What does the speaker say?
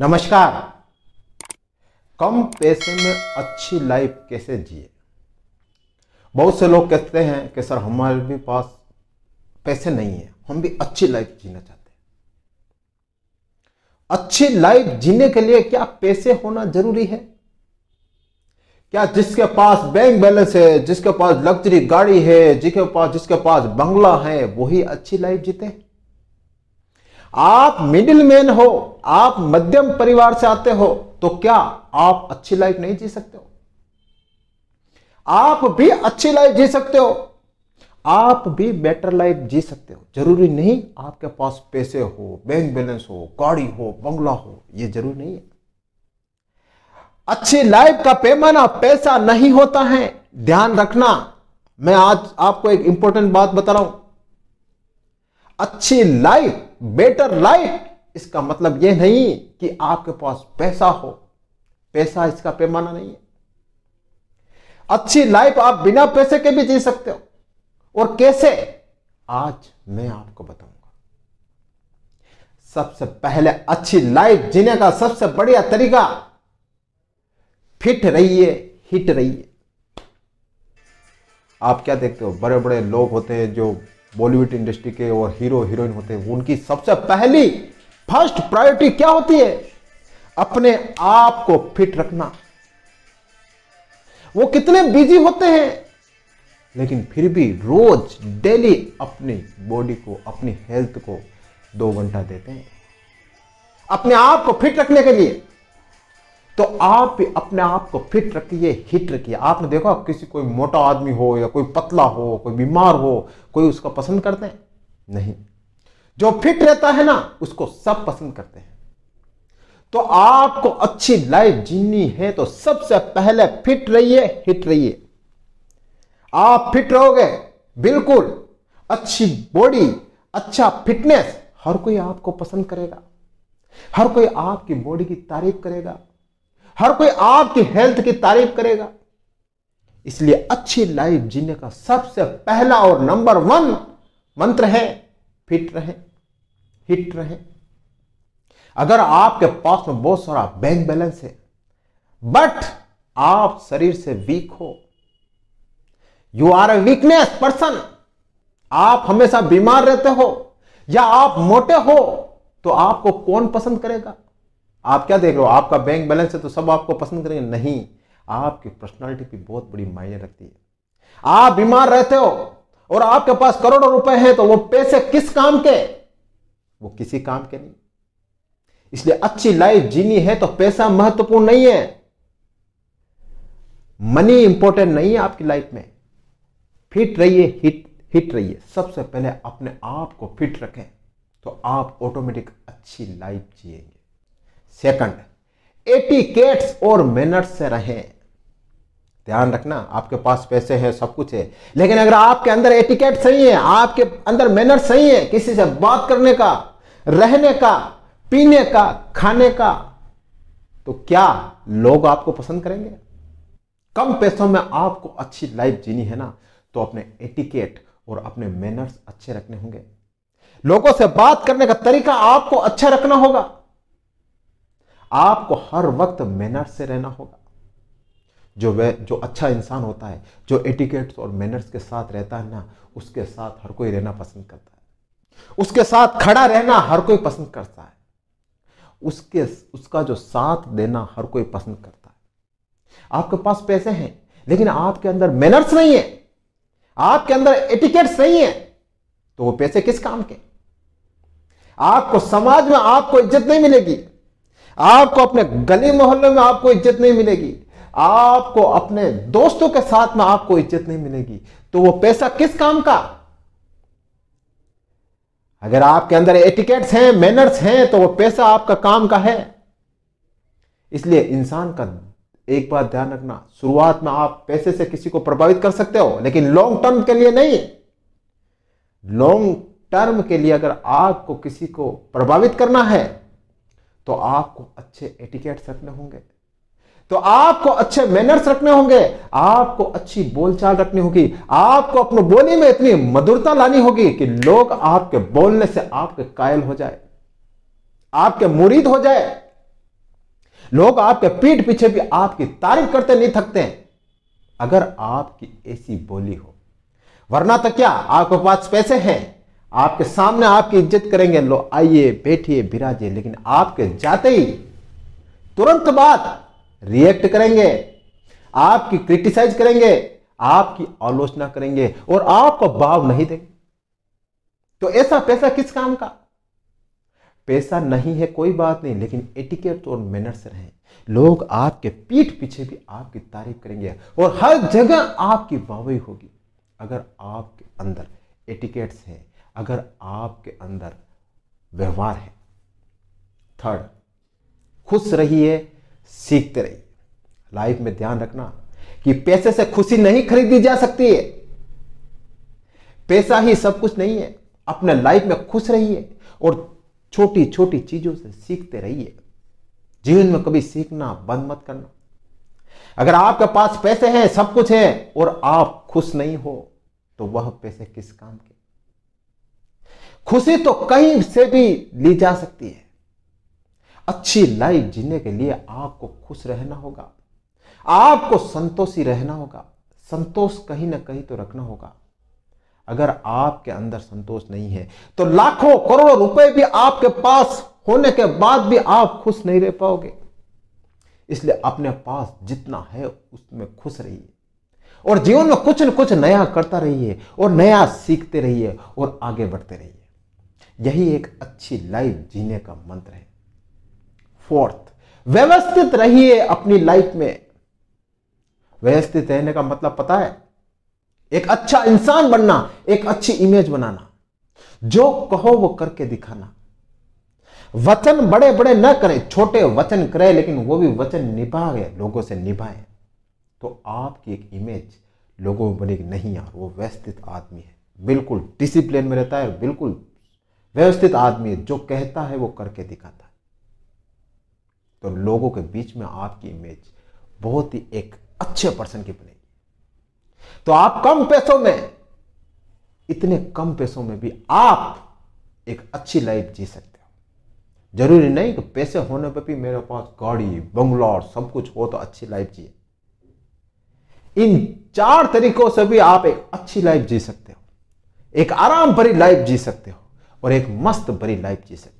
नमस्कार कम पैसे में अच्छी लाइफ कैसे जिए बहुत से लोग कहते हैं कि सर हमारे भी पास पैसे नहीं है हम भी अच्छी लाइफ जीना चाहते हैं अच्छी लाइफ जीने के लिए क्या पैसे होना जरूरी है क्या जिसके पास बैंक बैलेंस है जिसके पास लग्जरी गाड़ी है जिसके पास जिसके पास बंगला है वही अच्छी लाइफ जीते हैं आप मिडिल मैन हो आप मध्यम परिवार से आते हो तो क्या आप अच्छी लाइफ नहीं जी सकते हो आप भी अच्छी लाइफ जी सकते हो आप भी बेटर लाइफ जी सकते हो जरूरी नहीं आपके पास पैसे हो बैंक बैलेंस हो गाड़ी हो बंगला हो ये जरूरी नहीं है अच्छी लाइफ का पैमाना पैसा नहीं होता है ध्यान रखना मैं आज आपको एक इंपॉर्टेंट बात बता रहा हूं अच्छी लाइफ बेटर लाइफ इसका मतलब यह नहीं कि आपके पास पैसा हो पैसा इसका पैमाना नहीं है अच्छी लाइफ आप बिना पैसे के भी जी सकते हो और कैसे आज मैं आपको बताऊंगा सबसे पहले अच्छी लाइफ जीने का सबसे बढ़िया तरीका फिट रहिए हिट रहिए आप क्या देखते हो बड़े बड़े लोग होते हैं जो बॉलीवुड इंडस्ट्री के और हीरो हीरोइन होते हैं उनकी सबसे पहली फर्स्ट प्रायोरिटी क्या होती है अपने आप को फिट रखना वो कितने बिजी होते हैं लेकिन फिर भी रोज डेली अपनी बॉडी को अपनी हेल्थ को दो घंटा देते हैं अपने आप को फिट रखने के लिए तो आप अपने आप को फिट रखिए हिट रखिए आपने देखा किसी कोई मोटा आदमी हो या कोई पतला हो कोई बीमार हो कोई उसको पसंद करते हैं नहीं जो फिट रहता है ना उसको सब पसंद करते हैं तो आपको अच्छी लाइफ जीनी है तो सबसे पहले फिट रहिए हिट रहिए आप फिट रहोगे बिल्कुल अच्छी बॉडी अच्छा फिटनेस हर कोई आपको पसंद करेगा हर कोई आपकी बॉडी की तारीफ करेगा हर कोई आपकी हेल्थ की तारीफ करेगा इसलिए अच्छी लाइफ जीने का सबसे पहला और नंबर वन मंत्र है फिट रहे हिट रहे अगर आपके पास में बहुत सारा बैंक बैलेंस है बट आप शरीर से वीक हो you are a weakness person आप हमेशा बीमार रहते हो या आप मोटे हो तो आपको कौन पसंद करेगा आप क्या देख रहे हो आपका बैंक बैलेंस है तो सब आपको पसंद करेंगे नहीं आपकी पर्सनालिटी भी बहुत बड़ी मायने रखती है आप बीमार रहते हो और आपके पास करोड़ों रुपए हैं तो वो पैसे किस काम के वो किसी काम के नहीं इसलिए अच्छी लाइफ जीनी है तो पैसा महत्वपूर्ण नहीं है मनी इंपॉर्टेंट नहीं है आपकी लाइफ में फिट रहिए हिट हिट रहिए सबसे पहले अपने आप को फिट रखें तो आप ऑटोमेटिक अच्छी लाइफ जिएंगे सेकंड एटिकेट्स और मैनर्स से रहें ध्यान रखना आपके पास पैसे हैं सब कुछ है लेकिन अगर आपके अंदर एटिकेट सही है आपके अंदर मैनर सही है किसी से बात करने का रहने का पीने का खाने का तो क्या लोग आपको पसंद करेंगे कम पैसों में आपको अच्छी लाइफ जीनी है ना तो अपने एटिकेट और अपने मैनर्स अच्छे रखने होंगे लोगों से बात करने का तरीका आपको अच्छा रखना होगा आपको हर वक्त मैनर्स से रहना होगा जो वह जो अच्छा इंसान होता है जो एटिकेट्स और मैनर्स के साथ रहता है ना उसके साथ हर कोई रहना पसंद करता है उसके साथ खड़ा रहना हर कोई पसंद करता है उसके उसका जो साथ देना हर कोई पसंद करता है आपके पास पैसे हैं लेकिन आपके अंदर मैनर्स नहीं है आपके अंदर एटिकेट्स नहीं है तो वो पैसे किस काम के आपको समाज में आपको इज्जत नहीं मिलेगी आपको अपने गली मोहल्लों में आपको इज्जत नहीं मिलेगी आपको अपने दोस्तों के साथ में आपको इज्जत नहीं मिलेगी तो वो पैसा किस काम का अगर आपके अंदर एटिकेट्स हैं मैनर्स हैं तो वो पैसा आपका काम का है इसलिए इंसान का एक बात ध्यान रखना शुरुआत में आप पैसे से किसी को प्रभावित कर सकते हो लेकिन लॉन्ग टर्म के लिए नहीं लॉन्ग टर्म के लिए अगर आपको किसी को प्रभावित करना है तो आपको अच्छे एटिकेट्स रखने होंगे तो आपको अच्छे मैनर्स रखने होंगे आपको अच्छी बोलचाल रखनी होगी आपको अपने बोली में इतनी मधुरता लानी होगी कि लोग आपके बोलने से आपके कायल हो जाए आपके मुरीद हो जाए लोग आपके पीठ पीछे भी आपकी तारीफ करते नहीं थकते अगर आपकी ऐसी बोली हो वरना तो क्या आपके पास पैसे हैं आपके सामने आपकी इज्जत करेंगे लो आइए बैठिए बिराजिए लेकिन आपके जाते ही तुरंत बात रिएक्ट करेंगे आपकी क्रिटिसाइज करेंगे आपकी आलोचना करेंगे और आपको भाव नहीं देंगे तो ऐसा पैसा किस काम का पैसा नहीं है कोई बात नहीं लेकिन एटिकेट और मैनर से रहें लोग आपके पीठ पीछे भी आपकी तारीफ करेंगे और हर जगह आपकी वाहवाही होगी अगर आपके अंदर एटिकेट्स हैं अगर आपके अंदर व्यवहार है थर्ड खुश रहिए सीखते रहिए लाइफ में ध्यान रखना कि पैसे से खुशी नहीं खरीदी जा सकती है पैसा ही सब कुछ नहीं है अपने लाइफ में खुश रहिए और छोटी छोटी चीजों से सीखते रहिए जीवन में कभी सीखना बंद मत करना अगर आपके पास पैसे हैं सब कुछ है और आप खुश नहीं हो तो वह पैसे किस काम के खुशी तो कहीं से भी ली जा सकती है अच्छी लाइफ जीने के लिए आपको खुश रहना होगा आपको संतोषी रहना होगा संतोष कहीं ना कहीं तो रखना होगा अगर आपके अंदर संतोष नहीं है तो लाखों करोड़ों रुपए भी आपके पास होने के बाद भी आप खुश नहीं रह पाओगे इसलिए अपने पास जितना है उसमें खुश रहिए और जीवन में कुछ न कुछ नया करता रहिए और नया सीखते रहिए और आगे बढ़ते रहिए यही एक अच्छी लाइफ जीने का मंत्र है फोर्थ व्यवस्थित रहिए अपनी लाइफ में व्यवस्थित रहने का मतलब पता है एक अच्छा इंसान बनना एक अच्छी इमेज बनाना जो कहो वो करके दिखाना वचन बड़े बड़े न करें छोटे वचन करें लेकिन वो भी वचन निभा गए लोगों से निभाए तो आपकी एक इमेज लोगों में बनेगी नहीं यार वो व्यवस्थित आदमी है बिल्कुल डिसिप्लिन में रहता है बिल्कुल व्यवस्थित आदमी जो कहता है वो करके दिखाता है तो लोगों के बीच में आपकी इमेज बहुत ही एक अच्छे पर्सन की बनेगी तो आप कम पैसों में इतने कम पैसों में भी आप एक अच्छी लाइफ जी सकते हो जरूरी नहीं कि पैसे होने पर भी मेरे पास गाड़ी बंगला और सब कुछ हो तो अच्छी लाइफ जिए इन चार तरीकों से भी आप एक अच्छी लाइफ जी सकते हो एक आराम भरी लाइफ जी सकते हो और एक मस्त भरी लाइफ जी सके